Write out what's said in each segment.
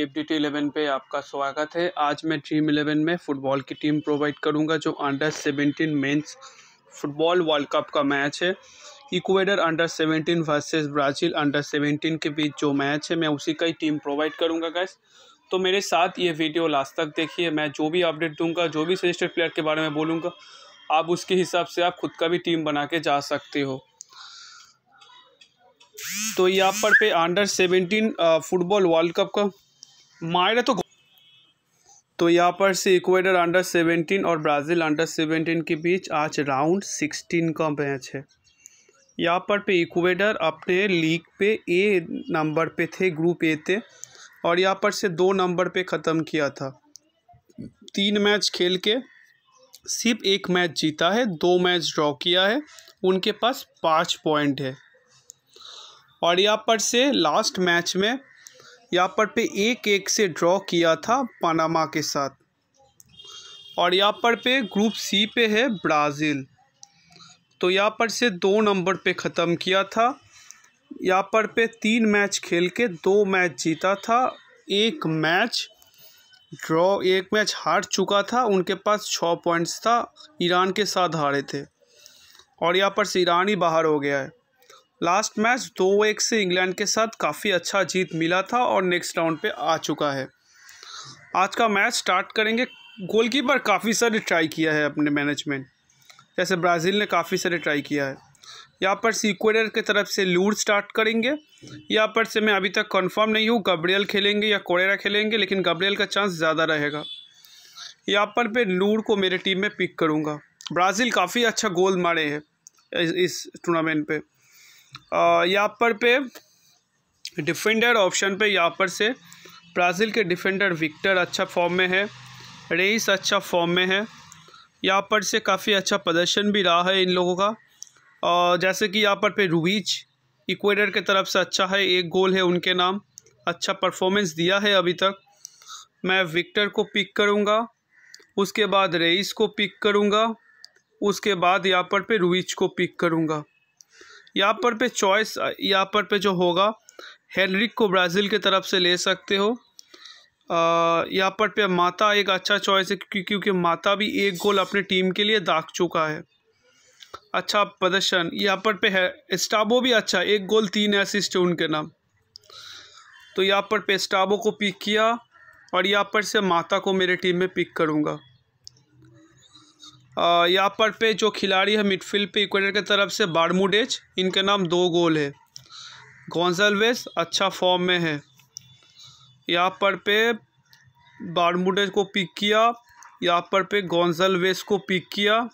F D T eleven पे आपका स्वागत है आज मैं ड्रीम इलेवन में फ़ुटबॉल की टीम प्रोवाइड करूंगा जो under seventeen men's football world cup का मैच है Ecuador under seventeen versus Brazil under seventeen के बीच जो मैच है मैं उसी का ही टीम प्रोवाइड करूंगा गैस तो मेरे साथ ये वीडियो लास्ट तक देखिए मैं जो भी अपडेट दूंगा जो भी सजेस्टेड प्लेयर के बारे में बोलूँगा आप उसके हिसाब से आप खुद का भी टीम बना के जा सकते हो तो यहाँ पर पे under seventeen football world cup का मायरा तो तो यहाँ पर से इक्वेडर अंडर सेवेंटीन और ब्राज़ील अंडर सेवेंटीन के बीच आज राउंड सिक्सटीन का मैच है यहाँ पर पे इक्वेडर अपने लीग पे ए नंबर पे थे ग्रुप ए थे और यहाँ पर से दो नंबर पे ख़त्म किया था तीन मैच खेल के सिर्फ एक मैच जीता है दो मैच ड्रॉ किया है उनके पास पाँच पॉइंट है और यहाँ पर से लास्ट मैच में यहाँ पर पे एक एक से ड्रॉ किया था पनामा के साथ और यहाँ पर पे ग्रुप सी पे है ब्राज़ील तो यहाँ पर से दो नंबर पे ख़त्म किया था यहाँ पर पे तीन मैच खेल के दो मैच जीता था एक मैच ड्रॉ एक मैच हार चुका था उनके पास छः पॉइंट्स था ईरान के साथ हारे थे और यहाँ पर से ईरान ही बाहर हो गया है लास्ट मैच दो एक से इंग्लैंड के साथ काफ़ी अच्छा जीत मिला था और नेक्स्ट राउंड पे आ चुका है आज का मैच स्टार्ट करेंगे गोलकीपर काफ़ी सारे ट्राई किया है अपने मैनेजमेंट जैसे ब्राज़ील ने काफ़ी सारे ट्राई किया है यहाँ पर सीक्वेडर की तरफ से लूर स्टार्ट करेंगे यहाँ पर से मैं अभी तक कंफर्म नहीं हूँ गब्रियल खेलेंगे या कोरेरा खेलेंगे लेकिन गब्रियल का चांस ज़्यादा रहेगा यहाँ पर मैं लूर को मेरे टीम में पिक करूँगा ब्राज़ील काफ़ी अच्छा गोल मारे हैं इस टूर्नामेंट पर यहाँ पर पे डिफेंडर ऑप्शन पे यहाँ पर से ब्राज़ील के डिफेंडर विक्टर अच्छा फॉर्म में है रेस अच्छा फॉर्म में है यहाँ पर से काफ़ी अच्छा प्रदर्शन भी रहा है इन लोगों का और जैसे कि यहाँ पर पे रूबीज इक्वेडर के तरफ से अच्छा है एक गोल है उनके नाम अच्छा परफॉर्मेंस दिया है अभी तक मैं विक्टर को पिक करूँगा उसके बाद रेइस को पिक करूँगा उसके बाद यहाँ पर पे रूइज को पिक करूँगा यहाँ पर पे चॉइस यहाँ पर पे जो होगा हेनरिक को ब्राज़ील के तरफ से ले सकते हो यहाँ पर पे माता एक अच्छा चॉइस है क्योंकि क्योंकि माता भी एक गोल अपनी टीम के लिए दाग चुका है अच्छा प्रदर्शन यहाँ पर पे है स्टाबो भी अच्छा एक गोल तीन असिस्ट है उनके नाम तो यहाँ पर पे स्टाबो को पिक किया और यहाँ पर से माता को मेरे टीम में पिक करूँगा यहाँ पर पे जो खिलाड़ी है मिडफील्ड पे इक्वेटर की तरफ से बारमूडेज इनके नाम दो गोल है गोंसलवेस अच्छा फॉर्म में है यहाँ पर पे बारमूडेज को पिक किया यहाँ पर पे गोंसलवेस को पिक किया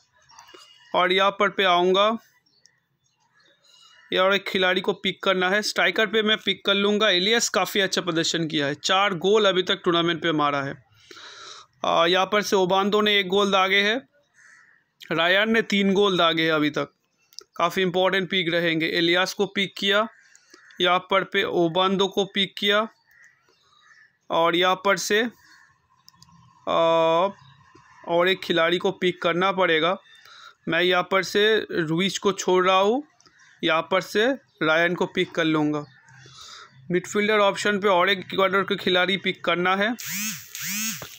और यहाँ पर पे आऊँगा या और एक खिलाड़ी को पिक करना है स्ट्राइकर पे मैं पिक कर लूँगा एलियस काफ़ी अच्छा प्रदर्शन किया है चार गोल अभी तक टूर्नामेंट पे मारा है यहाँ पर से ओबांदो ने एक गोल दागे है रायान ने तीन गोल दागे अभी तक काफ़ी इंपॉर्टेंट पिक रहेंगे एलियास को पिक किया यहाँ पर पे ओबांदो को पिक किया और यहाँ पर से आ, और एक खिलाड़ी को पिक करना पड़ेगा मैं यहाँ पर से रुइज को छोड़ रहा हूँ यहाँ पर से रायन को पिक कर लूँगा मिडफील्डर ऑप्शन पे और एक इक्वाडर के खिलाड़ी पिक करना है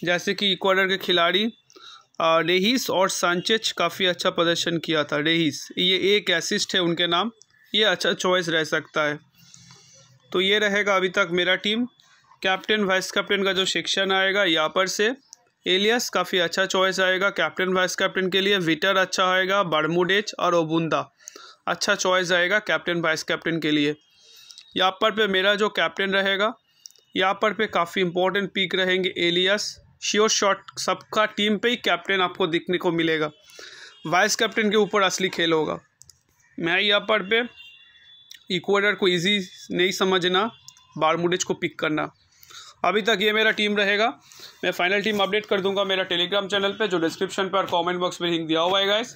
जैसे कि इक्वाडर के खिलाड़ी रेहिस और सांचेज काफ़ी अच्छा प्रदर्शन किया था रेहिस ये एक एसिस्ट है उनके नाम ये अच्छा चॉइस रह सकता है तो ये रहेगा अभी तक मेरा टीम कैप्टन वाइस कैप्टन का जो सेक्शन आएगा यहाँ पर से एलियस काफ़ी अच्छा चॉइस आएगा कैप्टन वाइस कैप्टन के लिए विटर अच्छा आएगा बर्मुडेज और ओबुंदा अच्छा चॉइस आएगा कैप्टन वाइस कैप्टन के लिए यहाँ पर पे मेरा जो कैप्टन रहेगा यहाँ पर पे काफ़ी इंपॉर्टेंट पिक रहेंगे एलियस श्योर शॉट सबका टीम पे ही कैप्टन आपको दिखने को मिलेगा वाइस कैप्टन के ऊपर असली खेल होगा मैं यहाँ पर पे इक्वेडर को इजी नहीं समझना बारमुडेज को पिक करना अभी तक ये मेरा टीम रहेगा मैं फाइनल टीम अपडेट कर दूंगा मेरा टेलीग्राम चैनल पे जो डिस्क्रिप्शन पर कमेंट बॉक्स में लिंक दिया हुआ है गाइस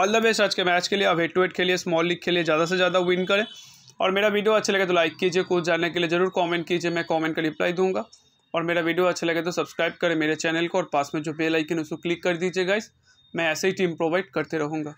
ऑल द बेस्ट आज के मैच के लिए अब हेड टू हेड खेलिए स्मॉल लीग खेलिए ज़्यादा से ज़्यादा विन करें और मेरा वीडियो अच्छा लगे तो लाइक कीजिए कुछ जानने के लिए ज़रूर कॉमेंट कीजिए मैं कॉमेंट का रिप्लाई दूँगा और मेरा वीडियो अच्छा लगे तो सब्सक्राइब करें मेरे चैनल को और पास में जो बेल आइकन उसको क्लिक कर दीजिए गाइस मैं ऐसे ही टीम प्रोवाइड करते रहूँगा